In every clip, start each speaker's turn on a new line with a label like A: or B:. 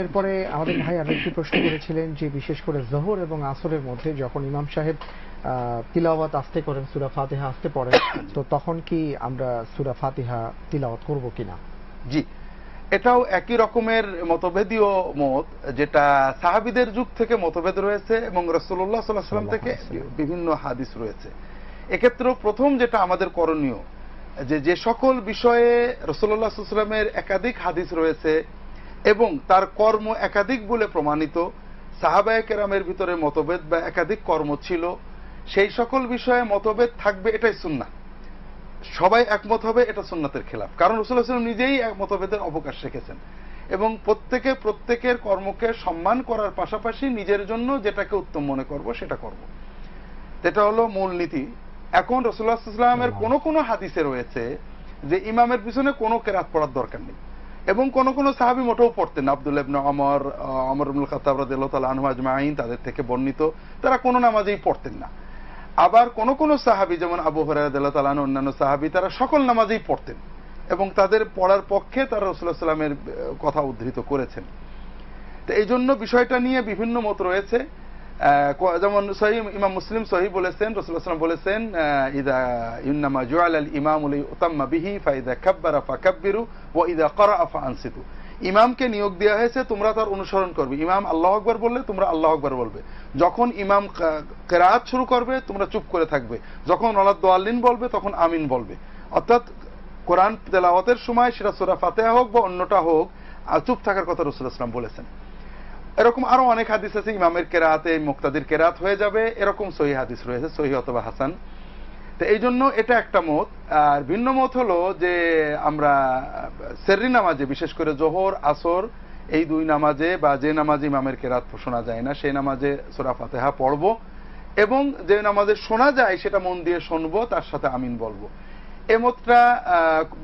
A: এরপরে আমাদের ভাই আর একটি প্রশ্ন করেছিলেন যে বিশেষ করে জহর এবং আসরের মধ্যে যখন ইমাম সাহেব তিলাওয়াত আসতে করেন সুরা ফাতিহা আসতে পড়েন তো তখন কি আমরা সুরা ফাতিহা তিলাওয়াত করব কিনা জি এটাও একই রকমের মতভেদীয় মত যেটা সাহাবিদের যুগ থেকে মতভেদ রয়েছে এবং রসুল্লাহ সাল্লাহ সাল্লাম থেকে বিভিন্ন হাদিস রয়েছে এক্ষেত্রেও প্রথম যেটা আমাদের করণীয় যে যে সকল বিষয়ে রসল্লা সুসলামের একাধিক হাদিস রয়েছে এবং তার কর্ম একাধিক বলে প্রমাণিত সাহাবায় কেরামের ভিতরে মতভেদ বা একাধিক কর্ম ছিল সেই সকল বিষয়ে মতভেদ থাকবে এটাই সুন্না সবাই একমত হবে এটা সুন্নাতের খেলাফ কারণ রসুল্লাহ সাল্লাম নিজেই এক মতভেদের অবকাশ রেখেছেন এবং প্রত্যেকে প্রত্যেকের কর্মকে সম্মান করার পাশাপাশি নিজের জন্য যেটাকে উত্তম মনে করব সেটা করব এটা হলো মূল নীতি এখন রসুল্লাহামের কোন কোন হাদিসে রয়েছে যে ইমামের পিছনে কোনো কেরাত পড়ার দরকার নেই এবং কোন কোন সাহাবি মোটেও পড়তেন আব্দুল ইবনে অমর অমর উল খাতাব রাজিয়াল আনহু আজমাইন তাদের থেকে বর্ণিত তারা কোনো নামাজেই পড়তেন না আবার কোন কোন সাহাবি যেমন আবু হরাইদুল্লাহ আনহু অন্যান্য সাহাবি তারা সকল নামাজেই পড়তেন এবং তাদের পড়ার পক্ষে তারা রসুল্লাহ সাল্লামের কথা উদ্ধৃত করেছেন তো এই জন্য বিষয়টা নিয়ে বিভিন্ন মত রয়েছে যেমন সহি ইমাম মুসলিম সহি বলেছেন রসুলাম বলেছেন ইদা ইউনামা জুয়াল আল ইমামুল উতাম্মা বিহি ফাইদা খাব্বার আফা কাব্বিরু ও ইদা করা আফা আনসিতু ইমামকে নিয়োগ দেওয়া হয়েছে তোমরা তার অনুসরণ করবে ইমাম আল্লাহ আকবর বললে তোমরা আল্লাহ আকবর বলবে যখন ইমাম কেরাত শুরু করবে তোমরা চুপ করে থাকবে যখন অলাদ আল্লিন বলবে তখন আমিন বলবে অর্থাৎ কোরআন তেলাওয়াতের সময় সেটা সুরা ফাতেহা হোক বা অন্যটা হোক চুপ থাকার কথা রসুল আসলাম বলেছেন এরকম আরো অনেক হাদিস আছে ইমামের কেরাতে মুক্তাদির কেরাত হয়ে যাবে এরকম সহি হাদিস রয়েছে সহি অথবা হাসান তো এই জন্য এটা একটা মত আর ভিন্ন মত হলো যে আমরা সেররি নামাজে বিশেষ করে জোহর আসর এই দুই নামাজে বা যে নামাজে ইমামের কেরাত শোনা যায় না সেই নামাজে সোরা ফাতেহা পড়ব এবং যে নামাজে শোনা যায় সেটা মন দিয়ে শুনবো তার সাথে আমিন বলবো এমতটা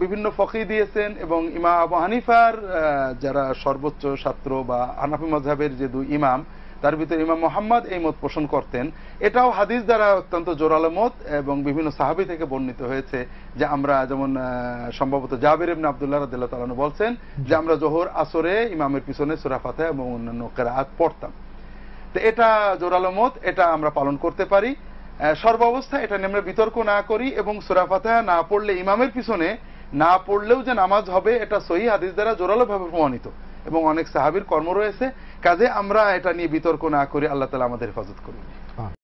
A: বিভিন্ন ফকি দিয়েছেন এবং ইমাম আবু হানিফার যারা সর্বোচ্চ ছাত্র বা আনাফি মজাবের যে দুই ইমাম তার ভিতরে ইমাম মোহাম্মদ এই মত পোষণ করতেন এটাও হাদিস দ্বারা অত্যন্ত জোরালো মত এবং বিভিন্ন সাহাবি থেকে বর্ণিত হয়েছে যে আমরা যেমন সম্ভবত জাবির ইবনে আবদুল্লাহ রাদিল্লাহ তালানু বলছেন যে আমরা জোহর আসরে ইমামের পিছনে সুরাফাতে এবং অন্যান্য কেরাত পড়তাম তো এটা জোরালো মত এটা আমরা পালন করতে পারি সর্বাবস্থা এটা নিয়ে আমরা বিতর্ক না করি এবং সুরাফাতা না পড়লে ইমামের পিছনে না পড়লেও যে নামাজ হবে এটা সহি হাদিস দ্বারা জোরালোভাবে প্রমাণিত এবং অনেক সাহাবির কর্ম রয়েছে কাজে আমরা এটা নিয়ে বিতর্ক না করি আল্লাহ তালা আমাদের হেফাজত করি